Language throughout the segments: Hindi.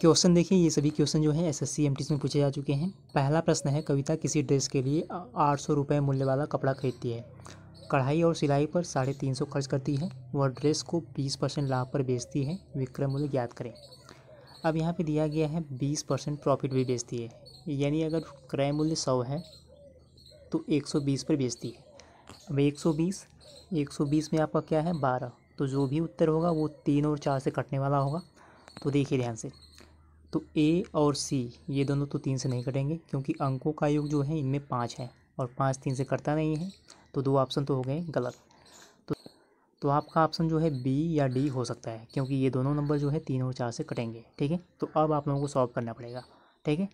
क्वेश्चन देखिए ये सभी क्वेश्चन जो है एस एस में पूछे जा चुके हैं पहला प्रश्न है कविता किसी ड्रेस के लिए आठ सौ रुपये मूल्य वाला कपड़ा खरीदती है कढ़ाई और सिलाई पर साढ़े तीन सौ खर्च करती है वह ड्रेस को बीस परसेंट लाभ पर बेचती है विक्रय मूल्य ज्ञात करें अब यहाँ पे दिया गया है बीस परसेंट प्रॉफिट भी बेचती है यानी अगर क्रय मूल्य सौ है तो एक सौ बीस पर बेचती है अब एक सौ बीस एक सौ बीस में आपका क्या है बारह तो जो भी उत्तर होगा वो तीन और चार से कटने वाला होगा तो देखिए ध्यान से तो ए और सी ये दोनों तो तीन से नहीं कटेंगे क्योंकि अंकों का योग जो है इनमें पाँच है और पाँच तीन से कटता नहीं है तो दो ऑप्शन तो हो गए गलत तो तो आपका ऑप्शन जो है बी या डी हो सकता है क्योंकि ये दोनों नंबर जो है तीन और चार से कटेंगे ठीक है तो अब आप लोगों को सॉल्व करना पड़ेगा ठीक है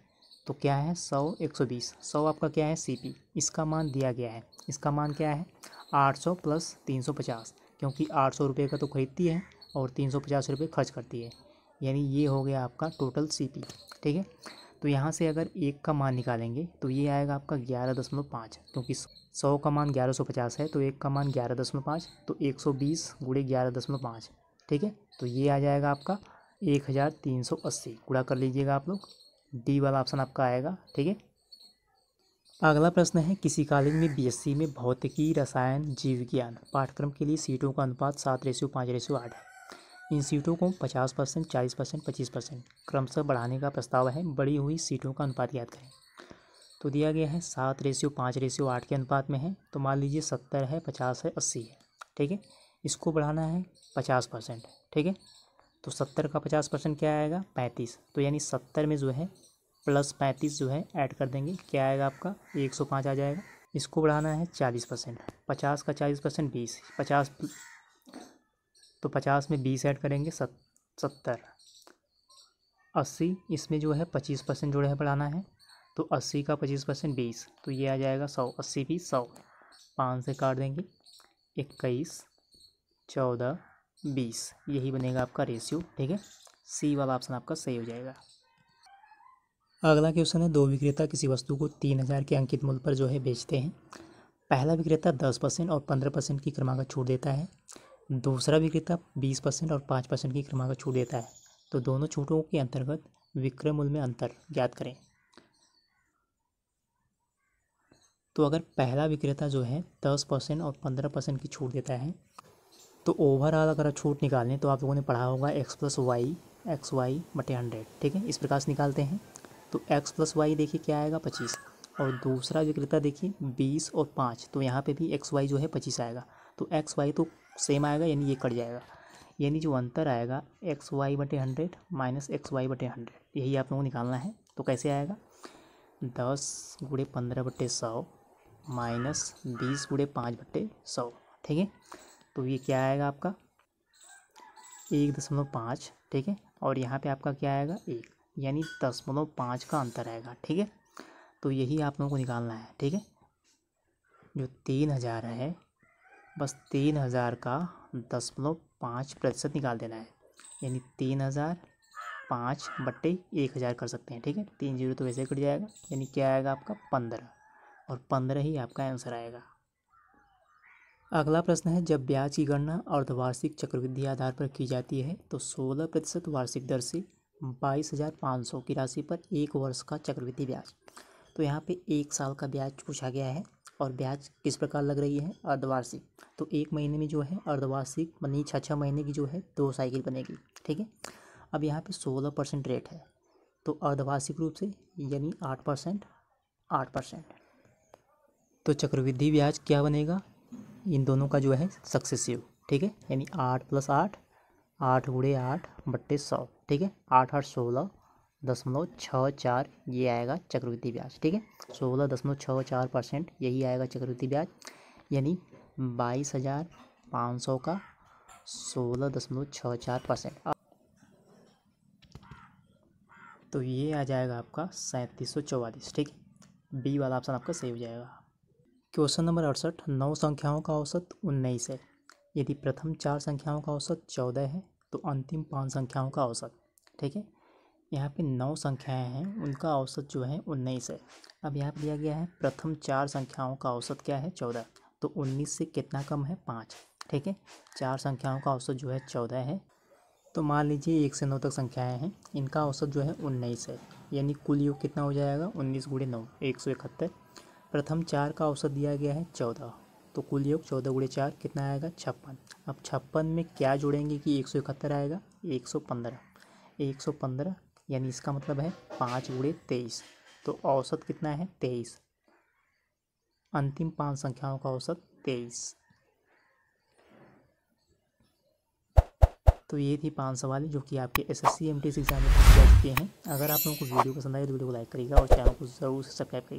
तो क्या है सौ एक सौ बीस सौ आपका क्या है सी इसका मान दिया गया है इसका मान क्या है आठ सौ प्लस तीन सौ पचास क्योंकि आठ सौ रुपये का तो खरीदती है और तीन सौ पचास रुपये खर्च करती है यानी ये हो गया आपका टोटल सी पी ठीक है तो यहाँ से अगर एक का मान निकालेंगे तो ये आएगा आपका ग्यारह दशमलव पाँच क्योंकि सौ का मान ग्यारह सौ पचास है तो एक का मान ग्यारह दशमलव पाँच तो एक सौ बीस गुड़े ग्यारह दशमलव पाँच ठीक है तो ये आ जाएगा आपका एक हज़ार तीन सौ अस्सी गुड़ा कर लीजिएगा आप लोग डी वाला ऑप्शन आपका आएगा ठीक है अगला प्रश्न है किसी कॉलेज में बीएससी में भौतिकी रसायन जीव विज्ञान पाठ्यक्रम के लिए सीटों का अनुपात सात रेशियो पाँच रेशियो आठ है इन सीटों को 50 परसेंट चालीस परसेंट पच्चीस परसेंट क्रमशः बढ़ाने का प्रस्ताव है बढ़ी हुई सीटों का अनुपात याद करें तो दिया गया है सात रेशियो पाँच रेशियो आठ के अनुपात में है तो मान लीजिए सत्तर है पचास है अस्सी है ठीक है इसको बढ़ाना है पचास परसेंट ठीक है तो सत्तर का पचास परसेंट क्या आएगा पैंतीस तो यानी सत्तर में जो है प्लस पैंतीस जो है ऐड कर देंगे क्या आएगा आपका एक सौ पाँच आ जाएगा इसको बढ़ाना है चालीस परसेंट पचास का चालीस परसेंट बीस पचास तो पचास में बीस ऐड करेंगे सत सत्तर अस्सी इसमें जो है पच्चीस परसेंट जोड़े है बढ़ाना है तो अस्सी का पच्चीस परसेंट बीस तो ये आ जाएगा सौ अस्सी भी सौ पाँच से काट देंगे इक्कीस चौदह बीस यही बनेगा आपका रेशियो ठीक है सी वाला ऑप्शन आपका सही हो जाएगा अगला क्वेश्चन है दो विक्रेता किसी वस्तु को तीन हज़ार के अंकित मूल्य पर जो है बेचते हैं पहला विक्रेता दस परसेंट और पंद्रह परसेंट की क्रमागत छूट देता है दूसरा विक्रेता बीस परसेंट और पाँच परसेंट की क्रमागत छूट देता है तो दोनों छूटों के अंतर्गत विक्रय मूल्य में अंतर ज्ञात करें तो अगर पहला विक्रेता जो है दस परसेंट और पंद्रह परसेंट की छूट देता है तो ओवरऑल अगर आप छूट निकालें तो आप लोगों ने पढ़ा होगा x plus y x y बटे हंड्रेड ठीक है इस प्रकार से निकालते हैं तो एक्स प्लस वाई देखिए क्या आएगा पच्चीस और दूसरा विक्रेता देखिए बीस और पाँच तो यहाँ पे भी एक्स वाई जो है पच्चीस आएगा तो एक्स वाई तो सेम आएगा यानी ये कट जाएगा यानी जो अंतर आएगा एक्स वाई बटे हंड्रेड माइनस एक्स वाई बटे हंड्रेड यही आप लोगों को निकालना है तो कैसे आएगा दस गुड़े पंद्रह बटे सौ माइनस बीस गुड़े पाँच बटे सौ ठीक है तो ये क्या आएगा आपका एक दशमलव पाँच ठीक है और यहाँ पे आपका क्या आएगा एक यानी दशमलव पाँच का अंतर आएगा ठीक है तो यही आप लोगों को निकालना है ठीक है जो तीन हज़ार है बस तीन हज़ार का दसमलव पाँच प्रतिशत निकाल देना है यानी तीन हज़ार पाँच बट्टे एक हज़ार कर सकते हैं ठीक है तीन जीरो तो वैसे कट जाएगा यानी क्या आएगा आपका पंद्रह और पंद्रह ही आपका आंसर आएगा अगला प्रश्न है जब ब्याज की गणना अर्धवार्षिक चक्रवृद्धि आधार पर की जाती है तो सोलह प्रतिशत वार्षिक दर से बाईस हज़ार पाँच सौ की राशि पर एक वर्ष का चक्रवृद्धि ब्याज तो यहाँ पे एक साल का ब्याज पूछा गया है और ब्याज किस प्रकार लग रही है अर्धवार्षिक तो एक महीने में जो है अर्धवार्षिक मनी छः छः महीने की जो है दो साइकिल बनेगी ठीक है अब यहाँ पे सोलह परसेंट रेट है तो अर्धवार्षिक रूप से यानी आठ परसेंट आठ परसेंट तो चक्रवृद्धि ब्याज क्या बनेगा इन दोनों का जो है सक्सेसिव ठीक है यानी आठ प्लस आठ आठ गुड़े आठ बट्टे सौ ठीक है आठ आठ सोलह दशमलव छः चार ये आएगा चक्रवृद्धि ब्याज ठीक है सोलह दशमलव छः चार परसेंट यही आएगा चक्रवृद्धि ब्याज यानी बाईस हज़ार पाँच सौ का सोलह दशमलव छः चार परसेंट तो ये आ जाएगा आपका सैंतीस सौ चौवालीस ठीक है बी वाला ऑप्शन आपका सही हो जाएगा क्वेश्चन नंबर अड़सठ नौ संख्याओं का औसत उन्नीस है यदि प्रथम चार संख्याओं का औसत चौदह है तो अंतिम पाँच संख्याओं का औसत ठीक है यहाँ पे नौ संख्याएं हैं उनका औसत जो है उन्नीस है अब यहाँ पर दिया गया है प्रथम चार संख्याओं का औसत क्या है चौदह तो उन्नीस से कितना कम है पाँच ठीक है चार संख्याओं का औसत जो है चौदह है तो मान लीजिए एक से नौ तक संख्याएं हैं इनका औसत जो है उन्नीस है यानी कुल योग कितना हो जाएगा उन्नीस गुड़े नौ एक सौ इकहत्तर प्रथम चार का औसत दिया गया है चौदह तो कुल योग चौदह गुड़े चार कितना आएगा छप्पन अब छप्पन में क्या जोड़ेंगे कि एक सौ इकहत्तर आएगा एक सौ पंद्रह एक सौ पंद्रह यानी इसका मतलब है पाँच गुड़े तेईस तो औसत कितना है तेईस अंतिम पांच संख्याओं का औसत तेईस तो ये थी पांच सवाल जो कि आपके S S C M T exam में पूछे जा चुके हैं अगर आप लोगों को वीडियो पसंद आए तो वीडियो को लाइक करिएगा और चैनल को ज़रूर सब्सक्राइब करिएगा